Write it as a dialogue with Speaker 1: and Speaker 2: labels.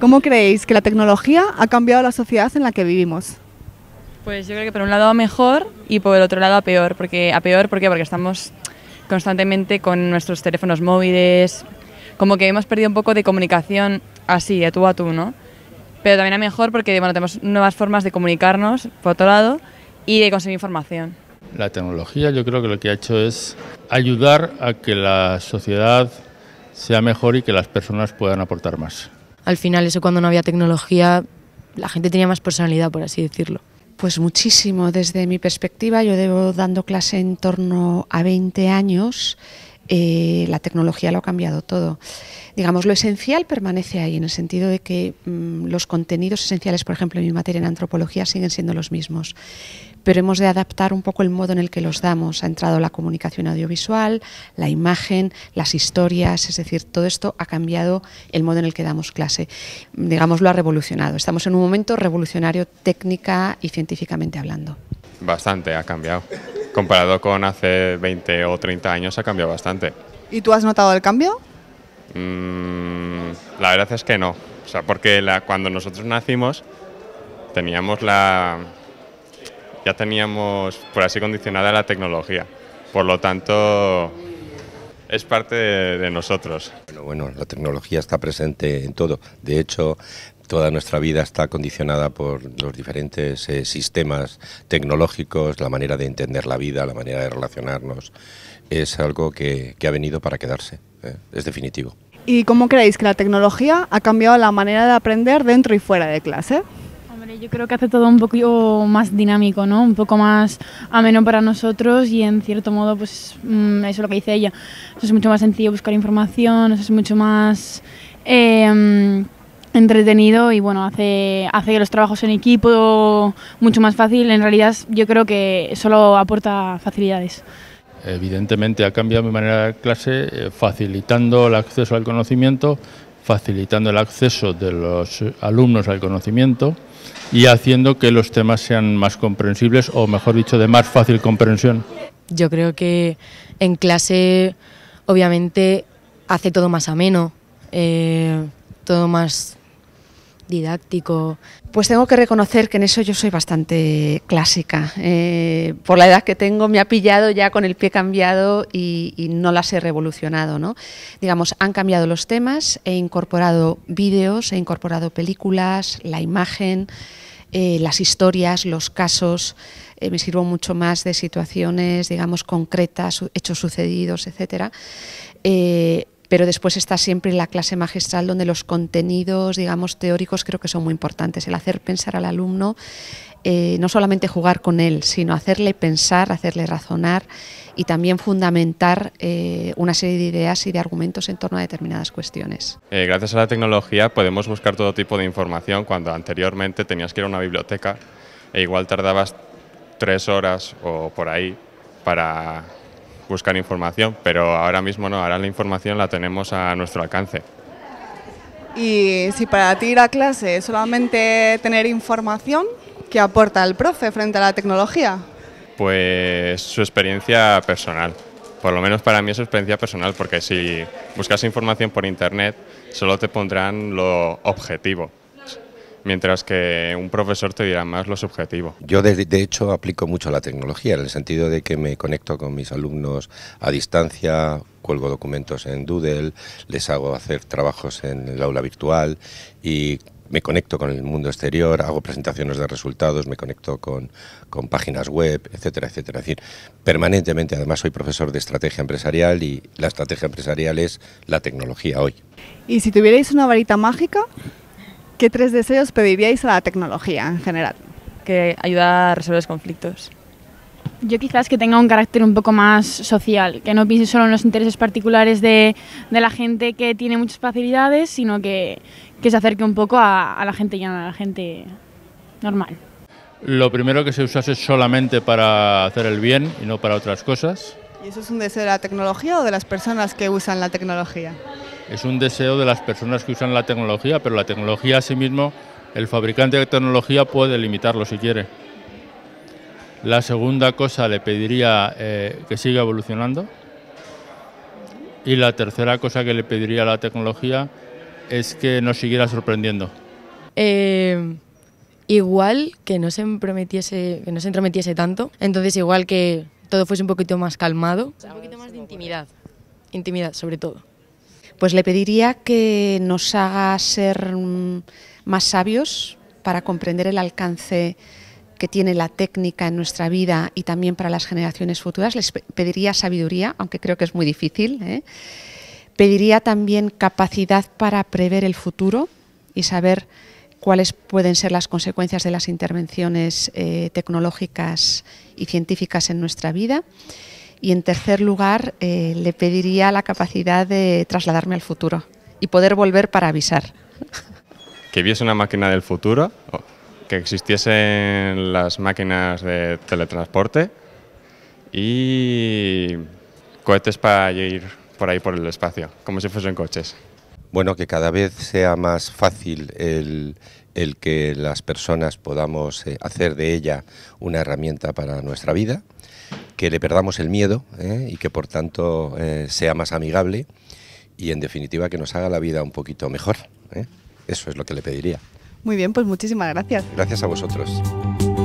Speaker 1: ¿Cómo creéis que la tecnología ha cambiado la sociedad en la que vivimos? Pues yo creo que por un lado a mejor y por el otro lado a peor. Porque, ¿A peor por qué? Porque estamos constantemente con nuestros teléfonos móviles, como que hemos perdido un poco de comunicación así, a tú a tú, ¿no? Pero también a mejor porque bueno, tenemos nuevas formas de comunicarnos, por otro lado, y de conseguir información.
Speaker 2: La tecnología yo creo que lo que ha hecho es ayudar a que la sociedad sea mejor y que las personas puedan aportar más
Speaker 3: al final eso cuando no había tecnología, la gente tenía más personalidad, por así decirlo. Pues muchísimo, desde mi perspectiva, yo debo dando clase en torno a 20 años eh, la tecnología lo ha cambiado todo. Digamos, lo esencial permanece ahí, en el sentido de que mm, los contenidos esenciales, por ejemplo, en mi materia en antropología, siguen siendo los mismos. Pero hemos de adaptar un poco el modo en el que los damos. Ha entrado la comunicación audiovisual, la imagen, las historias, es decir, todo esto ha cambiado el modo en el que damos clase. Digamos, lo ha revolucionado. Estamos en un momento revolucionario técnica y científicamente
Speaker 1: hablando.
Speaker 4: Bastante ha cambiado. Comparado con hace 20 o 30 años ha cambiado bastante.
Speaker 1: ¿Y tú has notado el cambio?
Speaker 4: Mm, la verdad es que no. O sea, porque cuando nosotros nacimos teníamos la... ya teníamos, por así condicionada, la tecnología. Por lo tanto, es parte de, nosotros.
Speaker 5: Bueno, bueno, la tecnología está presente en todo. De hecho, toda nuestra vida está condicionada por los diferentes eh, sistemas tecnológicos, la manera de entender la vida, la manera de relacionarnos, es algo que, ha venido para quedarse, ¿eh? es definitivo.
Speaker 1: ¿Y cómo creéis que la tecnología ha cambiado la manera de aprender dentro y fuera de clase? yo creo que hace todo un poco más dinámico, ¿no? Un poco más ameno para nosotros y en cierto modo, pues mm, eso es lo que dice ella. Eso es mucho más sencillo buscar información, eso es mucho más... Eh, entretenido y bueno, hace, hace los trabajos en equipo mucho más fácil. En realidad yo creo que solo aporta facilidades.
Speaker 2: Evidentemente ha cambiado mi manera de clase eh, facilitando el acceso al conocimiento, facilitando el acceso de los alumnos al conocimiento y haciendo que los temas sean más comprensibles o mejor dicho de más fácil comprensión.
Speaker 3: Yo creo que en clase obviamente hace todo más ameno, eh, todo más didáctico? Pues tengo que reconocer que en eso yo soy bastante clásica. Eh, por la edad que tengo me ha pillado ya con el pie cambiado y, no las he revolucionado. ¿no? Digamos, han cambiado los temas, he incorporado vídeos, he incorporado películas, la imagen. Eh, las historias, los casos, eh, me sirvo mucho más de situaciones, digamos, concretas, hechos sucedidos, etcétera pero después está siempre la clase magistral donde los contenidos, digamos, teóricos creo que son muy importantes. El hacer pensar al alumno, eh, no solamente jugar con él, sino hacerle pensar, hacerle razonar y también fundamentar eh, una serie de ideas y de argumentos en torno a determinadas cuestiones.
Speaker 4: Eh, gracias a la tecnología podemos buscar todo tipo de información cuando anteriormente tenías que ir a una biblioteca e igual tardabas tres horas o por ahí para buscar información, pero ahora mismo no, ahora la información la tenemos a nuestro alcance.
Speaker 1: Y si para ti ir a clase es solamente tener información, que aporta el profe frente a la tecnología?
Speaker 4: Pues su experiencia personal. Por lo menos para mí es su experiencia personal, porque si buscas información por internet, solo te pondrán lo objetivo, mientras que un profesor te dirá más lo subjetivo. Yo, de,
Speaker 5: hecho, aplico mucho la tecnología, en el sentido de que me conecto con mis alumnos a distancia, cuelgo documentos en Doodle, les hago hacer trabajos en el aula virtual y me conecto con el mundo exterior, hago presentaciones de resultados, me conecto con, con, páginas web, etcétera, etcétera. decir, permanentemente, además soy profesor de estrategia empresarial y la estrategia empresarial es la tecnología hoy.
Speaker 1: ¿Y si tuvierais una varita mágica, ¿Qué tres deseos pediríais a la tecnología en general? Que ayuda a resolver los conflictos. Yo quizás que tenga un carácter un poco más social, que no piense solo en los intereses particulares de, la gente que tiene muchas facilidades, sino que, se acerque un poco a, la gente llana, a la gente normal.
Speaker 2: Lo primero que se usase solamente para hacer el bien y no para otras cosas.
Speaker 1: ¿Y eso es un deseo de la tecnología o de las personas que usan la tecnología?
Speaker 2: es un deseo de las personas que usan la tecnología, pero la tecnología a sí mismo, el fabricante de tecnología puede limitarlo si quiere. La segunda cosa le pediría eh, que siga evolucionando. Y la tercera cosa que le pediría a la tecnología es que nos siguiera sorprendiendo.
Speaker 3: Eh, igual que no se prometiese, que no se entrometiese tanto, entonces igual que todo fuese un poquito más calmado. Un poquito más de intimidad. Intimidad, sobre todo. Pues le pediría que nos haga ser mm, más sabios para comprender el alcance que tiene la técnica en nuestra vida y también para las generaciones futuras. Les pediría sabiduría, aunque creo que es muy difícil. ¿eh? Pediría también capacidad para prever el futuro y saber cuáles pueden ser las consecuencias de las intervenciones eh, tecnológicas y científicas en nuestra vida. Y en tercer lugar, eh, le pediría la capacidad de trasladarme al futuro y poder volver para avisar.
Speaker 4: Que viese una máquina del futuro, que existiesen las máquinas de teletransporte y cohetes para ir por ahí por el espacio, como si fuesen coches. Bueno, que cada vez sea más
Speaker 5: fácil el que las personas podamos eh, hacer de ella una herramienta para nuestra vida que le perdamos el miedo ¿eh? y que por tanto eh, sea más amigable y en definitiva que nos haga la vida un poquito mejor. ¿eh? Eso es lo que le pediría.
Speaker 1: Muy bien, pues muchísimas gracias.
Speaker 5: Gracias a vosotros.